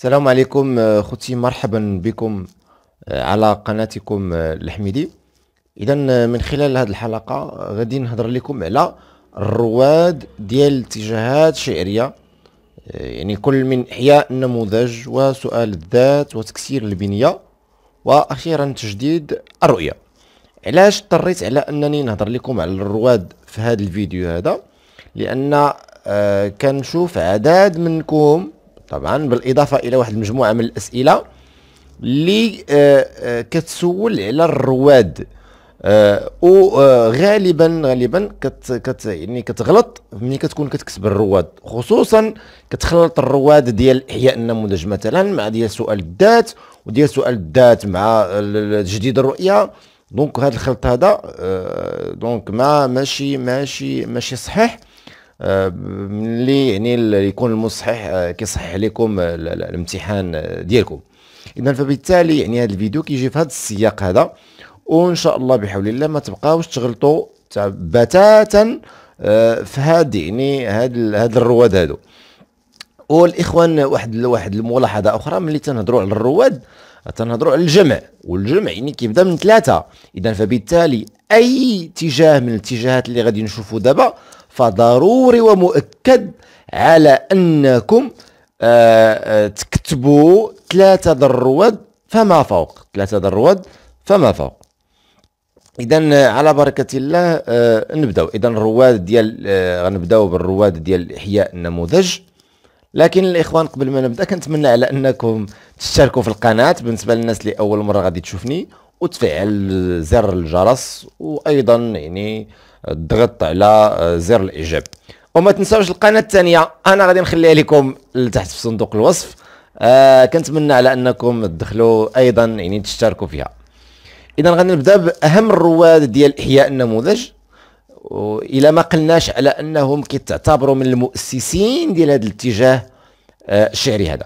السلام عليكم آه، خوتي مرحبا بكم آه، على قناتكم آه، الحميدي اذا من خلال هذه الحلقه غادي نهضر لكم على الرواد ديال الاتجاهات الشعريه يعني كل من احياء النموذج وسؤال الذات وتكسير البنيه واخيرا تجديد الرؤيه علاش اضطريت على انني نهضر لكم على الرواد في هذا الفيديو هذا لان كنشوف عدد منكم طبعا بالاضافه الى واحد المجموعه من الاسئله اللي آه، آه، كتسول على الرواد آه، وغالبا غالبا كت كت يعني كتغلط ملي كتكون كتكسب الرواد خصوصا كتخلط الرواد ديال احياء النموذج مثلا مع ديال سؤال الذات وديال سؤال الذات مع تجديد الرؤيه دونك هذا الخلط هذا دونك ما ماشي ماشي ماشي صحيح اللي يعني اللي يكون المصحح آه، كيصحح لكم الامتحان آه، ديالكم اذا فبالتالي يعني هذا الفيديو كيجي في هذا السياق هذا وان شاء الله بحول الله ما تبقاوش تغلطوا بتاتا آه، في هاد يعني هاد هاد الرواد هادو والاخوان واحد واحد الملاحظه اخرى ملي تنهضروا على الرواد تنهضروا على الجمع والجمع يعني كيبدا من ثلاثه اذا فبالتالي اي اتجاه من الاتجاهات اللي غادي نشوفوا دابا فضروري ومؤكد على أنكم آه، آه، تكتبوا ثلاثة درود فما فوق ثلاثة درود فما فوق اذا آه، على بركه الله آه نبداو اذا الرواد ديال آه غنبداو بالرواد ديال احياء النموذج لكن الاخوان قبل ما نبدا كنتمنى على انكم تشتركوا في القناه بالنسبه للناس اللي اول مره غادي تشوفني وتفعل زر الجرس وايضا يعني الضغط على آه، زر الاعجاب وما تنساوش القناه الثانيه انا غادي نخليها لكم لتحت في صندوق الوصف آه كنتمنى على انكم تدخلوا ايضا يعني تشتركوا فيها اذا غادي نبدا باهم الرواد ديال احياء النموذج والى ما قلناش على انهم كيتعتبروا من المؤسسين ديال هذا الاتجاه آه الشعري هذا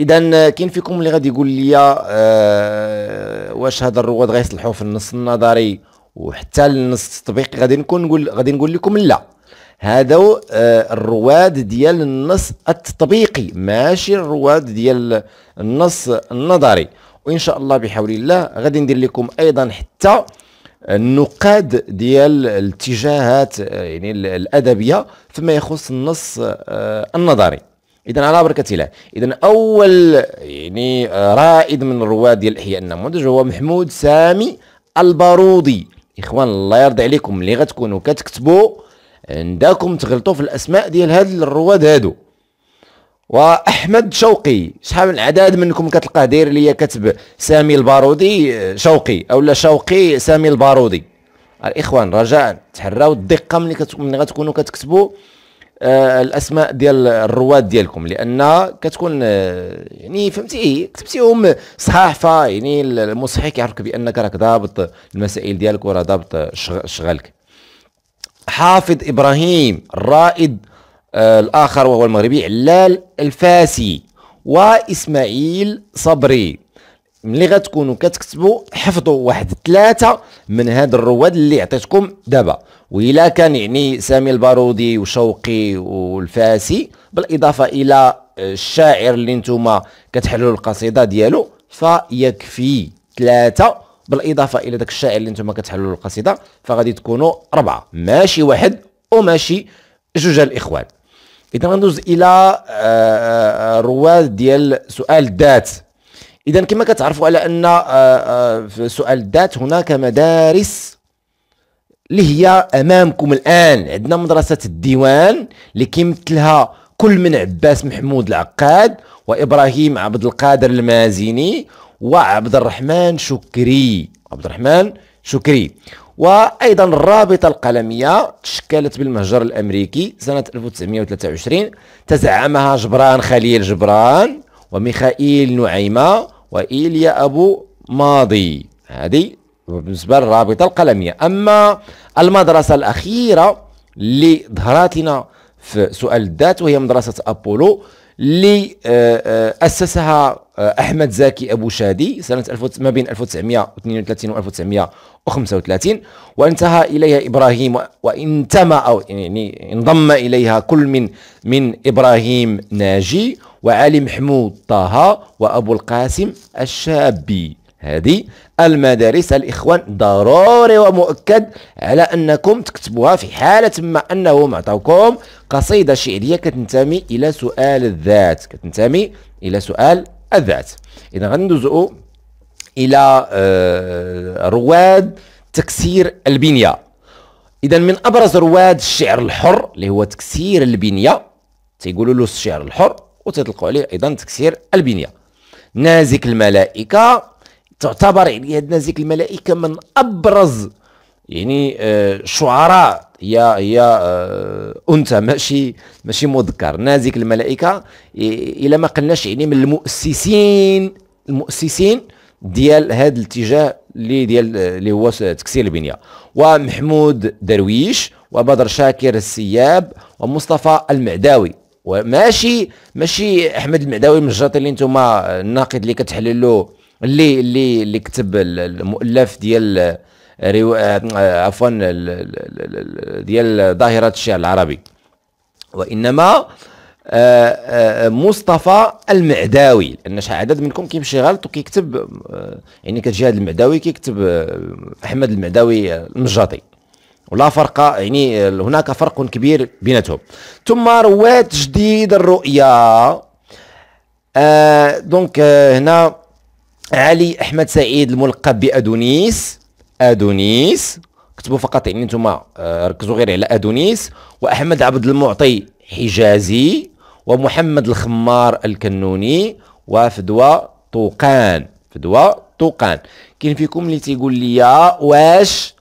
اذا آه، كاين فيكم اللي غادي يقول لي آه واش هذا الرواد غيصلحوا في النص النظري وحتى النص التطبيقي غادي نكون نقول غادي نقول لكم لا هذا آه، الرواد ديال النص التطبيقي ماشي الرواد ديال النص النظري وان شاء الله بحول الله غادي ندير لكم ايضا حتى النقاد ديال الاتجاهات آه، يعني الادبيه فيما يخص النص آه، النظري اذا على بركه الله اذا اول يعني رائد من الرواد ديال احياء النموذج هو محمود سامي البارودي اخوان الله يرضي عليكم اللي غتكونوا كتكتبوا عندكم تغلطوا في الاسماء ديال هاد الرواد هادو واحمد شوقي شحال من عدد منكم كتلقاه داير ليا كتب سامي البارودي آه، شوقي اولا شوقي سامي البارودي الاخوان رجاء تحراو الدقه ملي كتكونوا كتكتبوا آه، الاسماء ديال الرواد ديالكم لان كتكون آه، يعني فهمتي كتبتيهم صحافه يعني المصحي كيعرفك بانك راك ضابط المسائل ديالك وراه ضابط شغالك حافظ ابراهيم الرائد آه، الاخر وهو المغربي علال الفاسي واسماعيل صبري ملي غتكونوا كتكتبوا حفظوا واحد ثلاثه من هاد الرواد اللي عطيتكم دابا والا كان يعني سامي البارودي وشوقي والفاسي بالاضافه الى الشاعر اللي نتوما كتحلوا القصيده ديالو فيكفي ثلاثه بالاضافه الى داك الشاعر اللي نتوما كتحلوا القصيده فغادي تكونوا اربعه ماشي واحد وماشي جوج الاخوان اذا غندوز الى آه، آه، آه، رواد ديال سؤال الذات اذا كما كتعرفوا على ان في آه، آه، سؤال الذات هناك مدارس اللي هي امامكم الان عندنا مدرسه الديوان اللي كيمثلها كل من عباس محمود العقاد وابراهيم عبد القادر المازني وعبد الرحمن شكري عبد الرحمن شكري وايضا الرابطه القلميه تشكلت بالمهجر الامريكي سنه 1923 تزعمها جبران خليل جبران وميخائيل نعيمه وإيليا أبو ماضي هذه بالنسبة للرابطة القلمية أما المدرسة الأخيرة اللي ظهراتنا في سؤال الذات وهي مدرسة أبولو اللي آه، آه، أسسها آه، أحمد زكي أبو شادي سنة ما بين 1932 و 1935 وانتهى إليها إبراهيم وانتمى أو يعني انضم إليها كل من من إبراهيم ناجي وعلي محمود طه وأبو القاسم الشابي هذه المدارس الإخوان ضروري ومؤكد على أنكم تكتبوها في حالة ما أنهم عطاوكم قصيدة شعرية كتنتمي إلى سؤال الذات كتنتمي إلى سؤال الذات إذا غندوزو إلى آه، رواد تكسير البنية إذا من أبرز رواد الشعر الحر اللي هو تكسير البنية تيقولوا له الشعر الحر وتطلقوا عليه ايضا تكسير البنيه نازك الملائكه تعتبر يعني نازك الملائكه من ابرز يعني آه، شعراء هي هي آه، انثى ماشي ماشي مذكر نازك الملائكه الى ما قلناش يعني من المؤسسين المؤسسين ديال هذا الاتجاه اللي ديال اللي هو تكسير البنيه ومحمود درويش وبدر شاكر السياب ومصطفى المعداوي وماشي ماشي احمد المعداوي المجاطي اللي انتم الناقد اللي كتحلل له اللي اللي اللي كتب المؤلف ديال آه، ريو... آه، آه، عفوا ديال ظاهره الشعر العربي وانما مصطفى المعداوي لان شحال عدد منكم كيمشي غلط وكيكتب يعني كتجي هذا المعداوي كيكتب احمد المعداوي المجاطي ولا فرق يعني هناك فرق كبير بيناتهم ثم رواد جديد الرؤيا آه دونك آه هنا علي احمد سعيد الملقب بادونيس ادونيس كتبوا فقط يعني انتم آه ركزوا غير على ادونيس واحمد عبد المعطي حجازي ومحمد الخمار الكنوني وفدوى طوقان فدوى طوقان كاين فيكم اللي تيقول لي واش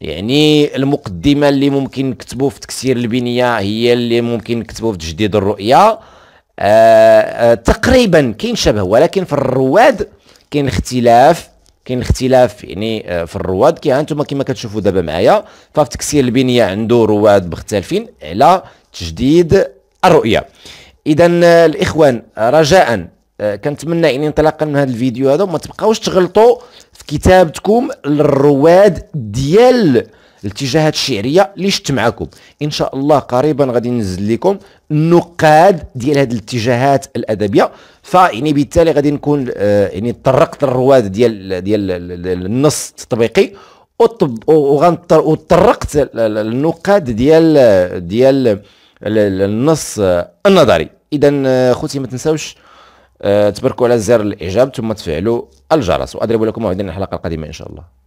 يعني المقدمه اللي ممكن نكتبوا في تكسير البنيه هي اللي ممكن نكتبوا في تجديد الرؤيه آآ آه، آآ آه، تقريبا كاين شبه ولكن في الرواد كاين اختلاف كاين اختلاف يعني آه، في الرواد كي هانتوما كما كتشوفوا دابا معايا ففي تكسير البنيه عنده رواد مختلفين على تجديد الرؤيه اذا الاخوان رجاء آه، كنتمنى يعني انطلاقا من هذا الفيديو هذا وما تبقاوش تغلطوا في كتابتكم للرواد ديال الاتجاهات الشعريه اللي شفت معكم ان شاء الله قريبا غادي ننزل لكم النقاد ديال هذه الاتجاهات الادبيه فيعني بالتالي غادي نكون آه يعني طرقت الرواد ديال ديال النص التطبيقي وطرقت النقاد ديال ديال النص النظري اذا آه، خوتي ما تنساوش آه، تبركوا على زر الاعجاب ثم تفعلوا الجرس واضرب لكم موعدا الحلقه القادمه ان شاء الله